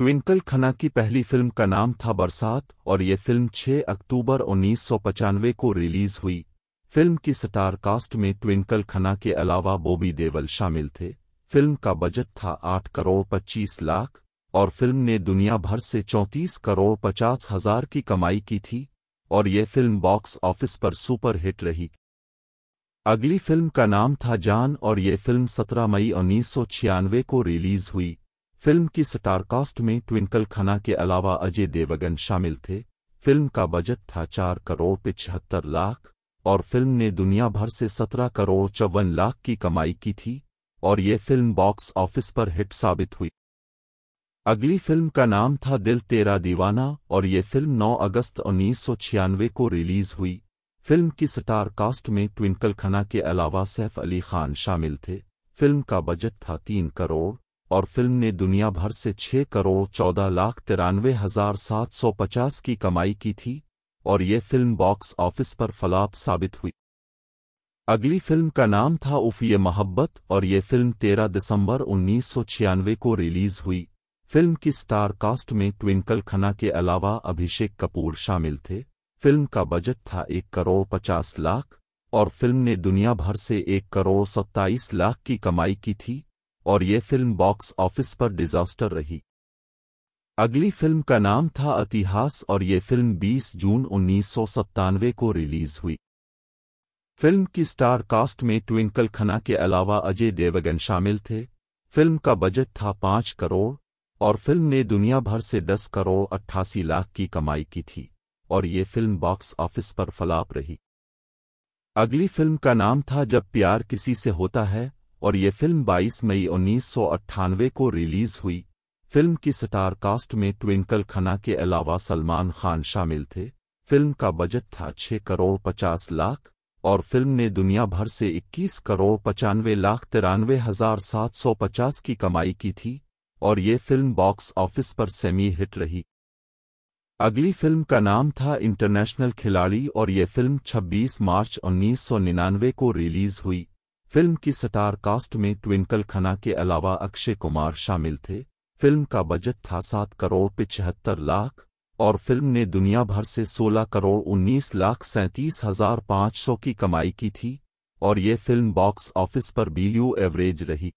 twinkle Khanna की पहली film का नाम था बरसात और ये फिल्म 6 अक्टूबर उन्नीस को रिलीज हुई फिल्म की स्टार कास्ट में ट्विंकल खन्ना के अलावा बॉबी देवल शामिल थे फिल्म का बजट था आठ करोड़ पच्चीस लाख और फिल्म ने दुनिया भर से चौंतीस करोड़ पचास हजार की कमाई की थी और ये फिल्म बॉक्स ऑफिस पर सुपर हिट रही अगली फिल्म का नाम था जान और ये फिल्म 17 मई उन्नीस को रिलीज हुई फिल्म की स्टारकास्ट में ट्विंकल खन्ना के अलावा अजय देवगन शामिल थे फिल्म का बजट था चार करोड़ पिछहत्तर लाख और फिल्म ने दुनिया भर से सत्रह करोड़ चौवन लाख की कमाई की थी और ये फिल्म बॉक्स ऑफिस पर हिट साबित हुई अगली फिल्म का नाम था दिल तेरा दीवाना और ये फिल्म 9 अगस्त उन्नीस को रिलीज हुई फिल्म की स्टार कास्ट में ट्विंकल खन्ना के अलावा सैफ अली खान शामिल थे फिल्म का बजट था तीन करोड़ और फिल्म ने दुनिया भर से छह करोड़ चौदह लाख तिरानवे हजार सात सौ पचास की कमाई की थी और ये फिल्म बॉक्स ऑफिस पर फलाप साबित हुई अगली फिल्म का नाम था उफ ये मोहब्बत और ये फिल्म 13 दिसंबर उन्नीस को रिलीज हुई फिल्म की स्टार कास्ट में ट्विंकल खन्ना के अलावा अभिषेक कपूर शामिल थे फिल्म का बजट था एक करोड़ पचास लाख और फिल्म ने दुनिया भर से एक करोड़ सत्ताईस लाख की कमाई की थी और ये फिल्म बॉक्स ऑफिस पर डिजास्टर रही अगली फिल्म का नाम था इतिहास और ये फिल्म 20 जून उन्नीस को रिलीज हुई फिल्म की स्टार कास्ट में ट्विंकल खन्ना के अलावा अजय देवगन शामिल थे फिल्म का बजट था पांच करोड़ और फिल्म ने दुनिया भर से दस करोड़ अट्ठासी लाख की कमाई की थी और ये फिल्म बॉक्स ऑफिस पर फलाप रही अगली फिल्म का नाम था जब प्यार किसी से होता है और ये फिल्म 22 मई उन्नीस को रिलीज हुई फिल्म की स्टार कास्ट में ट्विंकल खन्ना के अलावा सलमान खान शामिल थे फिल्म का बजट था 6 करोड़ 50 लाख और फिल्म ने दुनिया भर से 21 करोड़ पचानवे लाख तिरानवे हजार सात सौ पचास की कमाई की थी और ये फिल्म बॉक्स ऑफिस पर सेमी हिट रही अगली फिल्म का नाम था इंटरनेशनल खिलाड़ी और ये फिल्म 26 मार्च उन्नीस को रिलीज हुई फिल्म की स्टार कास्ट में ट्विंकल खन्ना के अलावा अक्षय कुमार शामिल थे फिल्म का बजट था सात करोड़ पिचहत्तर लाख और फिल्म ने दुनिया भर से सोलह करोड़ उन्नीस लाख सैंतीस हजार पाँच सौ की कमाई की थी और ये फिल्म बॉक्स ऑफिस पर बीयू एवरेज रही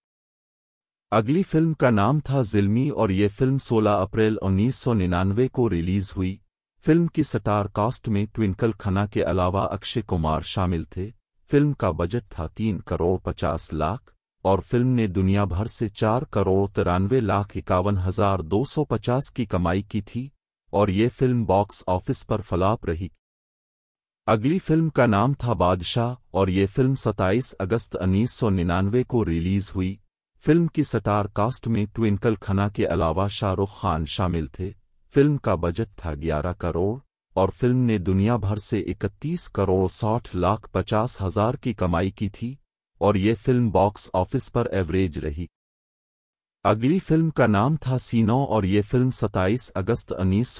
अगली फिल्म का नाम था जिल्मी और ये फिल्म 16 अप्रैल 1999 को रिलीज हुई फिल्म की स्टार कास्ट में ट्विंकल खन्ना के अलावा अक्षय कुमार शामिल थे फिल्म का बजट था तीन करोड़ पचास लाख और फिल्म ने दुनिया भर से चार करोड़ तिरानवे लाख इक्यावन हजार दो सौ पचास की कमाई की थी और ये फिल्म बॉक्स ऑफिस पर फलाप रही अगली फिल्म का नाम था बादशाह और ये फिल्म 27 अगस्त उन्नीस को रिलीज हुई फिल्म की सटार कास्ट में ट्विंकल खना के अलावा शाहरुख खान शामिल थे फिल्म का बजट था ग्यारह करोड़ और फिल्म ने दुनिया भर से इकतीस करोड़ साठ लाख पचास हजार की कमाई की थी और ये फिल्म बॉक्स ऑफिस पर एवरेज रही अगली फिल्म का नाम था सीनो और ये फिल्म 27 अगस्त उन्नीस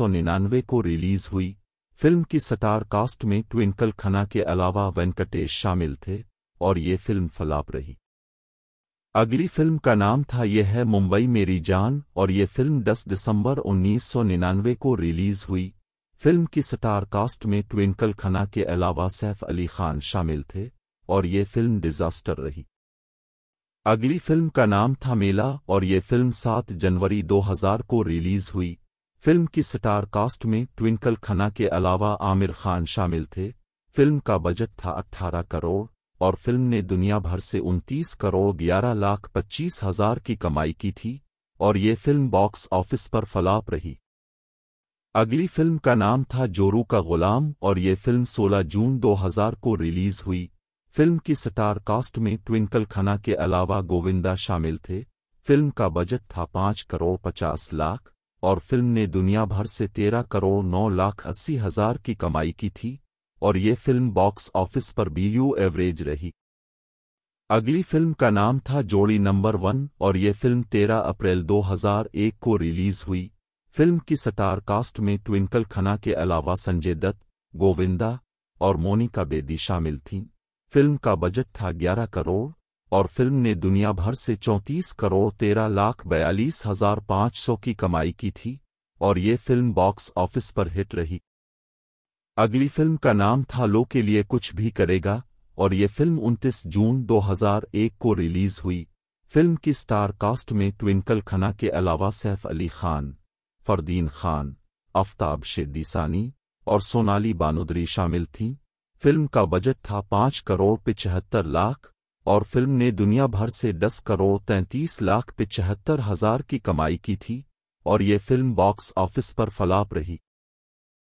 को रिलीज हुई फिल्म की स्टार कास्ट में ट्विंकल खन्ना के अलावा वेंकटेश शामिल थे और ये फिल्म फलाप रही अगली फिल्म का नाम था यह है मुंबई मेरी जान और ये फिल्म 10 दिसंबर 1999 को रिलीज हुई फिल्म की स्टार कास्ट में ट्विंकल खन्ना के अलावा सैफ अली खान शामिल थे और ये फिल्म डिजास्टर रही अगली फिल्म का नाम था मेला और ये फिल्म 7 जनवरी 2000 को रिलीज हुई फिल्म की स्टार कास्ट में ट्विंकल खन्ना के अलावा आमिर खान शामिल थे फिल्म का बजट था 18 करोड़ और फिल्म ने दुनिया भर से 29 करोड़ ग्यारह लाख पच्चीस हजार की कमाई की थी और ये फिल्म बॉक्स ऑफिस पर फलाप रही अगली फिल्म का नाम था जोरू का गुलाम और ये फिल्म 16 जून 2000 को रिलीज हुई फिल्म की स्टार कास्ट में ट्विंकल खन्ना के अलावा गोविंदा शामिल थे फिल्म का बजट था पांच करोड़ पचास लाख और फिल्म ने दुनिया भर से तेरह करोड़ नौ लाख अस्सी हजार की कमाई की थी और ये फिल्म बॉक्स ऑफिस पर भी यू एवरेज रही अगली फिल्म का नाम था जोड़ी नंबर वन और ये फिल्म 13 अप्रैल 2001 को रिलीज हुई फिल्म की सटार कास्ट में ट्विंकल खन्ना के अलावा संजय दत्त गोविंदा और मोनिका बेदी शामिल थीं फिल्म का बजट था 11 करोड़ और फिल्म ने दुनिया भर से 34 करोड़ तेरह लाख बयालीस हजार पाँच सौ की कमाई की थी और ये फिल्म बॉक्स ऑफिस पर हिट रही अगली फिल्म का नाम था लो के लिए कुछ भी करेगा और ये फिल्म 29 जून 2001 को रिलीज हुई फिल्म की स्टार कास्ट में ट्विंकल खन्ना के अलावा सैफ अली खान फरदीन खान आफ्ताब शिरदीसानी और सोनाली बानोदरी शामिल थीं फिल्म का बजट था पाँच करोड़ पिचहत्तर लाख और फिल्म ने दुनिया भर से दस करोड़ तैंतीस लाख पिचहत्तर हजार की कमाई की थी और ये फिल्म बॉक्स ऑफिस पर फलाप रही